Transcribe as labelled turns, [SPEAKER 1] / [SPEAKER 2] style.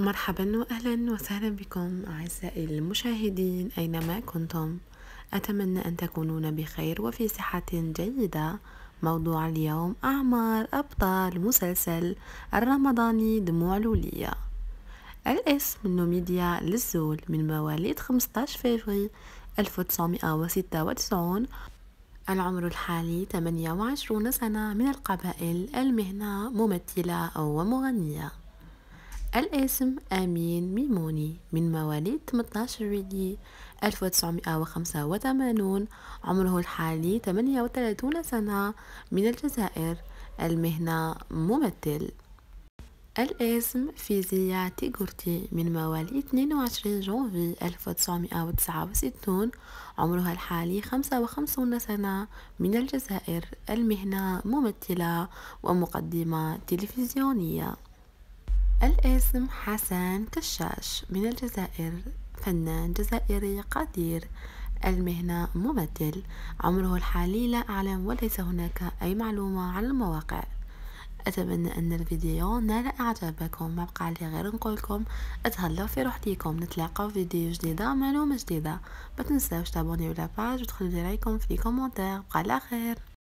[SPEAKER 1] مرحبا واهلا وسهلا بكم اعزائي المشاهدين اينما كنتم اتمنى ان تكونون بخير وفي صحه جيده موضوع اليوم اعمار ابطال مسلسل الرمضاني دموع لوليه الاسم نوميديا للزول من مواليد 15 فيفري 1996 العمر الحالي 28 سنة من القبائل المهنة ممثلة ومغنية الاسم أمين ميموني من مواليد 18 جويلية 1985 عمره الحالي 38 سنة من الجزائر المهنة ممثل الاسم فيزيا تيغورتي من مواليد 22 جونفي 1969 عمرها الحالي 55 سنة من الجزائر المهنة ممثلة ومقدمة تلفزيونية الاسم حسن كشاش من الجزائر فنان جزائري قدير المهنة ممثل عمره الحالي لا أعلم وليس هناك أي معلومة على المواقع أتمنى أن الفيديو نال إعجابكم ما بقى لي غير نقولكم أتهلاو في روحتيكم نتلاقاو في فيديو جديدة معلومة جديدة ما تنساوش ولا باج وتخلو لي رايكم في لي كومونتير بقى على خير